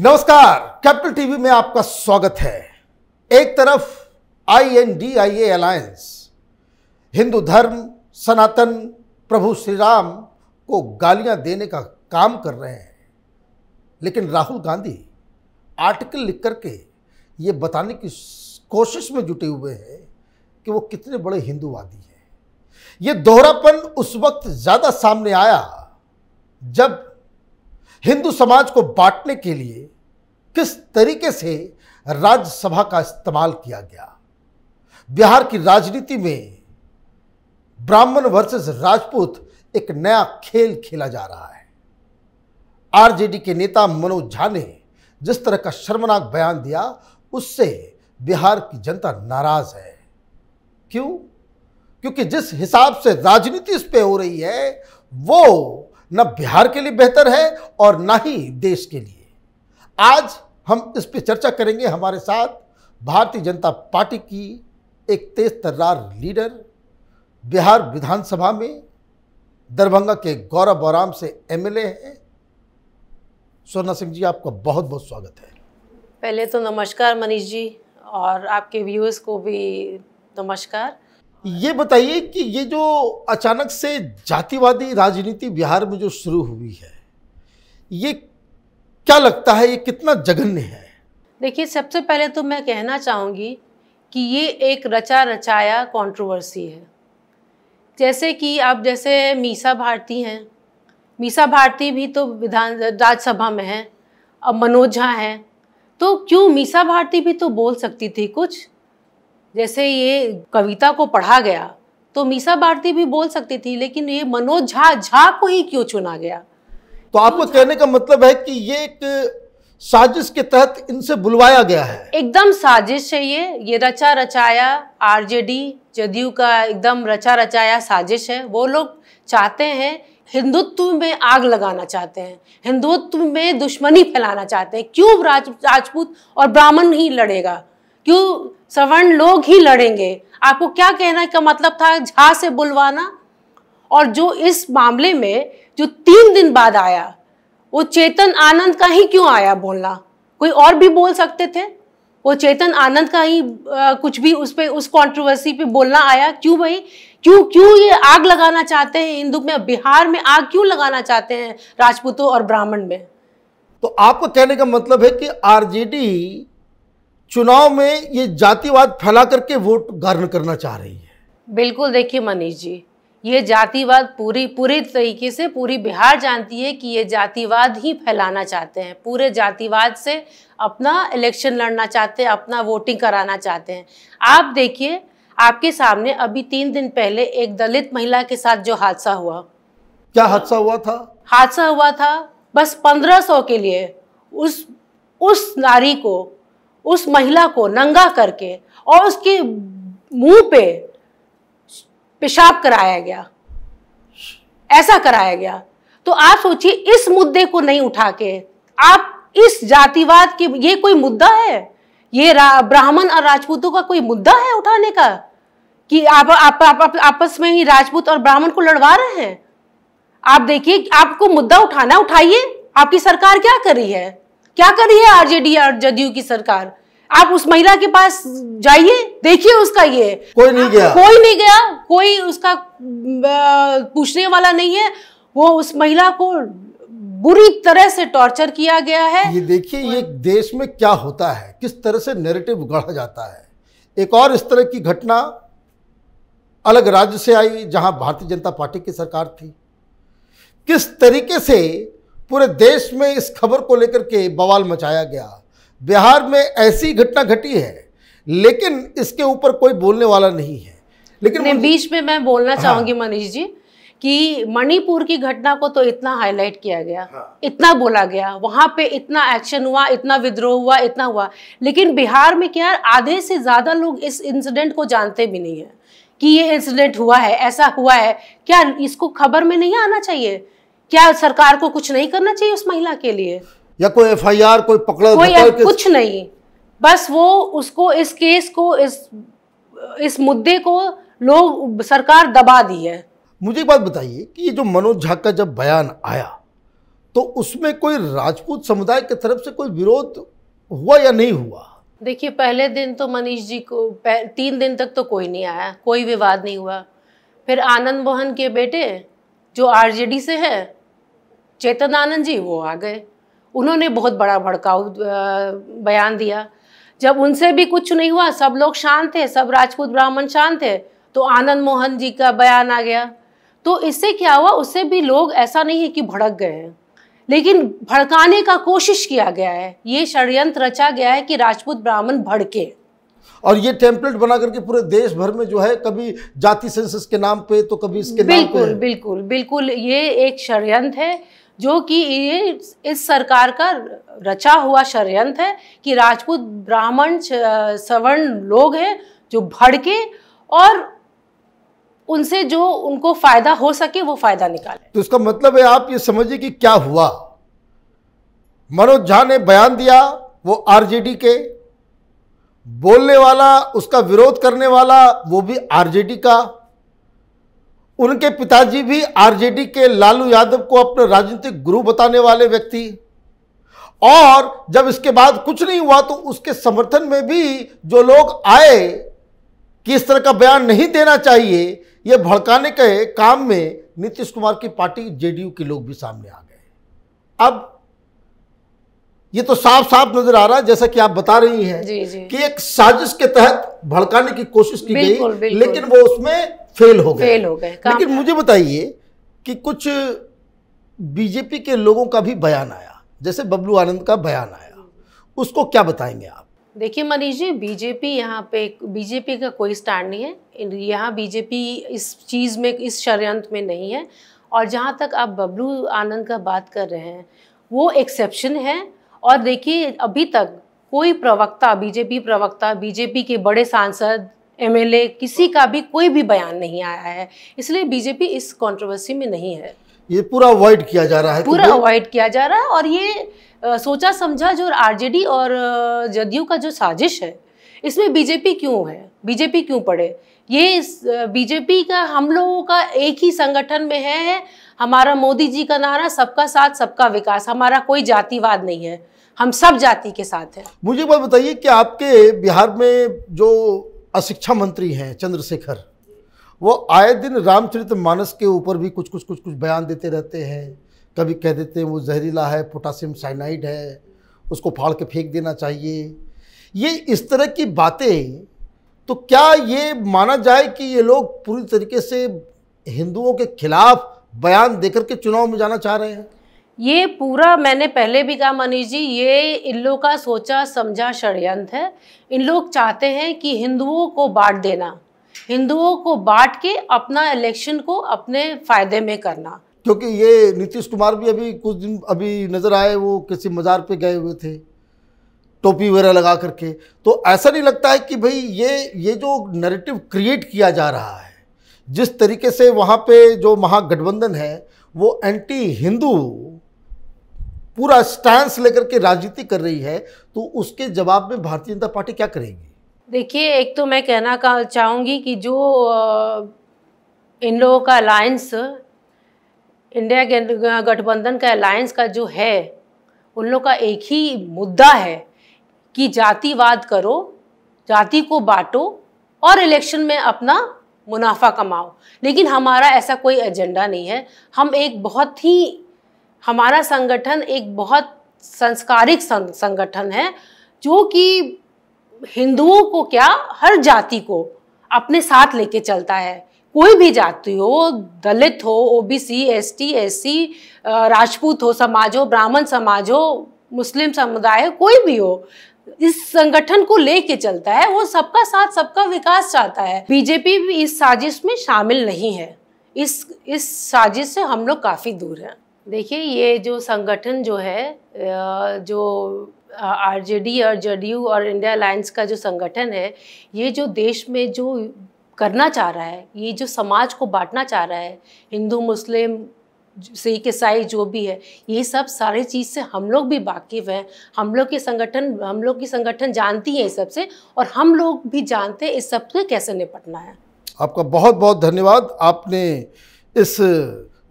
नमस्कार capital TV में आपका स्वागत है एक तरफ I N D I A alliance Hindu धर्म सनातन प्रभु श्री राम को गालियां देने का काम कर रहे हैं लेकिन राहुल गांधी आर्टिकल लिख करके ये बताने की कोशिश में जुटे हुए हैं कि वो कितने बड़े हिंदूवादी हैं ये दोहरापन उस वक्त ज़्यादा सामने आया जब हिंदू समाज को बांटने के लिए किस तरीके से राज्यसभा का इस्तेमाल किया गया बिहार की राजनीति में ब्राह्मण वर्सेस राजपूत एक नया खेल खेला जा रहा है आरजेडी के नेता मनोज झा ने जिस तरह का शर्मनाक बयान दिया उससे बिहार की जनता नाराज है क्यों क्योंकि जिस हिसाब से राजनीति इस पे हो रही है वो न बिहार के लिए बेहतर है और ना ही देश के लिए आज हम इस पर चर्चा करेंगे हमारे साथ भारतीय जनता पार्टी की एक तेज तर्रार लीडर बिहार विधानसभा में दरभंगा के गौरव आराम से एमएलए हैं सोना सिंह जी आपका बहुत बहुत स्वागत है पहले तो नमस्कार मनीष जी और आपके व्यूअर्स को भी नमस्कार ये बताइए कि ये जो अचानक से जातिवादी राजनीति बिहार में जो शुरू हुई है ये क्या लगता है ये कितना जघन्य है देखिए सबसे पहले तो मैं कहना चाहूँगी कि ये एक रचा रचाया कंट्रोवर्सी है जैसे कि आप जैसे मीसा भारती हैं मीसा भारती भी तो विधान राज्यसभा में हैं अब मनोज झा हैं तो क्यों मीसा भारती भी तो बोल सकती थी कुछ जैसे ये कविता को पढ़ा गया तो मीसा भारती भी बोल सकती थी लेकिन ये मनोज झा झा को ही क्यों चुना गया तो आपको कहने का मतलब है कि ये एक साजिश के तहत इनसे बुलवाया गया है एकदम साजिश है ये ये रचा रचाया आरजेडी जदयू का एकदम रचा रचाया साजिश है वो लोग चाहते हैं हिंदुत्व में आग लगाना चाहते हैं हिंदुत्व में दुश्मनी फैलाना चाहते हैं क्यों राज राजपूत और ब्राह्मण ही लड़ेगा क्यों सवर्ण लोग ही लड़ेंगे आपको क्या कहना का मतलब था झा से बुलवाना और जो इस मामले में जो तीन दिन बाद आया वो चेतन आनंद का ही क्यों आया बोलना कोई और भी बोल सकते थे वो चेतन आनंद का ही आ, कुछ भी उस पर उस कॉन्ट्रोवर्सी पे बोलना आया क्यों भाई क्यों क्यों ये आग लगाना चाहते हैं हिंदू में बिहार में आग क्यों लगाना चाहते हैं राजपूतों और ब्राह्मण में तो आपको कहने का मतलब है कि आरजेडी चुनाव में ये जातिवाद फैला करके वोट गार्न करना चाह रही है बिल्कुल देखिए मनीष जी ये जातिवाद पूरी पूरी तरीके से पूरी बिहार जानती है कि ये जातिवाद ही फैलाना चाहते हैं पूरे जातिवाद से अपना इलेक्शन लड़ना चाहते हैं अपना वोटिंग कराना चाहते हैं आप देखिए आपके सामने अभी तीन दिन पहले एक दलित महिला के साथ जो हादसा हुआ क्या हादसा हुआ था हादसा हुआ था बस पंद्रह सौ के लिए उस उस नारी को उस महिला को नंगा करके और उसके मुंह पे पेशाब कराया गया ऐसा कराया गया तो आप सोचिए इस मुद्दे को नहीं उठा के आप इस जातिवाद के ये कोई मुद्दा है ये ब्राह्मण और राजपूतों का कोई मुद्दा है उठाने का कि आप, आप, आप, आप आपस में ही राजपूत और ब्राह्मण को लड़वा रहे हैं आप देखिए आपको मुद्दा उठाना उठाइए आपकी सरकार क्या कर रही है क्या कर रही है आरजेडी और जदयू की सरकार आप उस महिला के पास जाइए देखिए उसका ये कोई नहीं गया कोई नहीं गया कोई उसका पूछने वाला नहीं है वो उस महिला को बुरी तरह से टॉर्चर किया गया है ये देखिए ये देश में क्या होता है किस तरह से नैरेटिव गढ़ा जाता है एक और इस तरह की घटना अलग राज्य से आई जहां भारतीय जनता पार्टी की सरकार थी किस तरीके से पूरे देश में इस खबर को लेकर के बवाल मचाया गया बिहार में ऐसी घटना घटी है लेकिन इसके ऊपर कोई बोलने वाला नहीं है लेकिन नहीं, बीच में मैं बोलना हाँ। चाहूंगी मनीष जी कि मणिपुर की घटना को तो इतना हाईलाइट किया गया हाँ। इतना बोला गया वहां पे इतना एक्शन हुआ इतना विद्रोह हुआ इतना हुआ लेकिन बिहार में क्या आधे से ज़्यादा लोग इस इंसिडेंट को जानते भी नहीं है कि ये इंसिडेंट हुआ है ऐसा हुआ है क्या इसको खबर में नहीं आना चाहिए क्या सरकार को कुछ नहीं करना चाहिए उस महिला के लिए या कोई एफ आई आर कोई पकड़ा कोई कुछ नहीं बस वो उसको इस केस को इस इस मुद्दे को लोग सरकार दबा दी है मुझे एक बात बताइए कि ये जो मनोज झा का जब बयान आया तो उसमें कोई राजपूत समुदाय की तरफ से कोई विरोध हुआ या नहीं हुआ देखिए पहले दिन तो मनीष जी को तीन दिन तक तो कोई नहीं आया कोई विवाद नहीं हुआ फिर आनंद मोहन के बेटे जो आरजेडी से है चेतनानंद जी वो आ गए उन्होंने बहुत बड़ा भड़काऊ बयान दिया जब उनसे भी कुछ नहीं हुआ सब लोग शांत थे सब राजपूत ब्राह्मण शांत थे तो आनंद मोहन जी का बयान आ गया तो इससे क्या हुआ उससे भी लोग ऐसा नहीं है कि भड़क गए हैं लेकिन भड़काने का कोशिश किया गया है ये षडयंत्र रचा गया है कि राजपूत ब्राह्मण भड़के और ये टेम्पलेट बना करके पूरे देश भर में जो है कभी जाति सेंसस के नाम पे तो कभी इसके बिल्कुल नाम पे बिल्कुल बिल्कुल ये एक षडयंत्र है जो कि ये इस सरकार का रचा हुआ षडयंत्र है कि राजपूत ब्राह्मण सवर्ण लोग हैं जो भड़के और उनसे जो उनको फ़ायदा हो सके वो फ़ायदा निकाले तो इसका मतलब है आप ये समझिए कि क्या हुआ मनोज झा ने बयान दिया वो आरजेडी के बोलने वाला उसका विरोध करने वाला वो भी आरजेडी का उनके पिताजी भी आरजेडी के लालू यादव को अपने राजनीतिक गुरु बताने वाले व्यक्ति और जब इसके बाद कुछ नहीं हुआ तो उसके समर्थन में भी जो लोग आए कि इस तरह का बयान नहीं देना चाहिए यह भड़काने के काम में नीतीश कुमार की पार्टी जेडीयू के लोग भी सामने आ गए अब ये तो साफ साफ नजर आ रहा है जैसा कि आप बता रही हैं कि एक साजिश के तहत भड़काने की कोशिश की गई लेकिन वो उसमें फेल हो गए फेल हो गए लेकिन मुझे बताइए कि कुछ बीजेपी के लोगों का भी बयान आया जैसे बबलू आनंद का बयान आया उसको क्या बताएंगे आप देखिए मनीष जी बीजेपी यहाँ पे बीजेपी का कोई स्टैंड नहीं है यहाँ बीजेपी इस चीज़ में इस षडयंत्र में नहीं है और जहाँ तक आप बबलू आनंद का बात कर रहे हैं वो एक्सेप्शन है और देखिए अभी तक कोई प्रवक्ता बीजेपी प्रवक्ता बीजेपी के बड़े सांसद एमएलए किसी का भी कोई भी बयान नहीं आया है इसलिए बीजेपी इस कंट्रोवर्सी में नहीं है ये पूरा अवॉइड किया जा रहा है तो पूरा अवॉइड किया जा रहा है और ये आ, सोचा समझा जो आरजेडी और जदयू का जो साजिश है इसमें बीजेपी क्यों है बीजेपी क्यों पड़े ये बीजेपी का हम लोगों का एक ही संगठन में है हमारा मोदी जी का नारा सबका साथ सबका विकास हमारा कोई जातिवाद नहीं है हम सब जाति के साथ हैं मुझे बात बताइए कि आपके बिहार में जो अशिक्षा मंत्री हैं चंद्रशेखर वो आए दिन रामचरित मानस के ऊपर भी कुछ कुछ कुछ कुछ बयान देते रहते हैं कभी कह देते हैं वो जहरीला है पोटासियम साइनाइड है उसको फाड़ के फेंक देना चाहिए ये इस तरह की बातें तो क्या ये माना जाए कि ये लोग पूरी तरीके से हिंदुओं के खिलाफ बयान देकर के चुनाव में जाना चाह रहे हैं ये पूरा मैंने पहले भी कहा मनीष जी ये इन लोग का सोचा समझा षडयंत्र है इन लोग चाहते हैं कि हिंदुओं को बांट देना हिंदुओं को बांट के अपना इलेक्शन को अपने फायदे में करना क्योंकि ये नीतीश कुमार भी अभी कुछ दिन अभी नज़र आए वो किसी मज़ार पे गए हुए थे टोपी वगैरह लगा करके तो ऐसा नहीं लगता है कि भाई ये ये जो नरेटिव क्रिएट किया जा रहा है जिस तरीके से वहाँ पे जो महागठबंधन है वो एंटी हिंदू पूरा स्टैंड लेकर के राजनीति कर रही है तो उसके जवाब में भारतीय जनता पार्टी क्या करेगी देखिए एक तो मैं कहना चाहूंगी कि जो इन लोगों का अलायंस इंडिया गठबंधन का अलायंस का जो है उन लोगों का एक ही मुद्दा है कि जातिवाद करो जाति को बांटो और इलेक्शन में अपना मुनाफा कमाओ लेकिन हमारा ऐसा कोई एजेंडा नहीं है हम एक बहुत ही हमारा संगठन एक बहुत संस्कारिक संगठन है जो कि हिंदुओं को क्या हर जाति को अपने साथ लेके चलता है कोई भी जाति हो दलित हो ओबीसी एसटी एससी राजपूत हो समाज हो ब्राह्मण समाज हो मुस्लिम समुदाय कोई भी हो इस संगठन को लेके चलता है वो सबका साथ सबका विकास चाहता है बीजेपी भी इस साजिश में शामिल नहीं है इस इस साजिश से हम लोग काफ़ी दूर हैं देखिए ये जो संगठन जो है जो आरजेडी और जदयू और इंडिया अलायंस का जो संगठन है ये जो देश में जो करना चाह रहा है ये जो समाज को बांटना चाह रहा है हिंदू मुस्लिम सिख ईसाई जो भी है ये सब सारे चीज़ से हम लोग भी वाकिफ़ हैं हम लोग के संगठन हम लोग की संगठन जानती है इस सब से और हम लोग भी जानते हैं इस सब से कैसे निपटना है आपका बहुत बहुत धन्यवाद आपने इस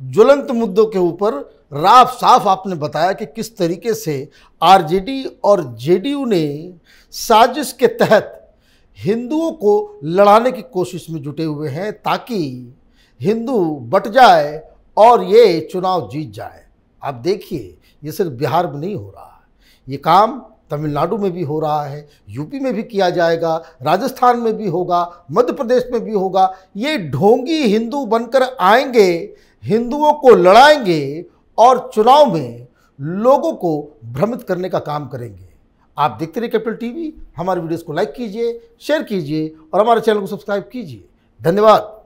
ज्वलंत मुद्दों के ऊपर राफ साफ आपने बताया कि किस तरीके से आरजेडी और जेडीयू ने साजिश के तहत हिंदुओं को लड़ाने की कोशिश में जुटे हुए हैं ताकि हिंदू बट जाए और ये चुनाव जीत जाए आप देखिए ये सिर्फ बिहार में नहीं हो रहा है ये काम तमिलनाडु में भी हो रहा है यूपी में भी किया जाएगा राजस्थान में भी होगा मध्य प्रदेश में भी होगा ये ढोंगी हिंदू बनकर आएंगे हिंदुओं को लड़ाएंगे और चुनाव में लोगों को भ्रमित करने का काम करेंगे आप देखते रहिए कैपिटल टीवी हमारे वीडियोस को लाइक कीजिए शेयर कीजिए और हमारे चैनल को सब्सक्राइब कीजिए धन्यवाद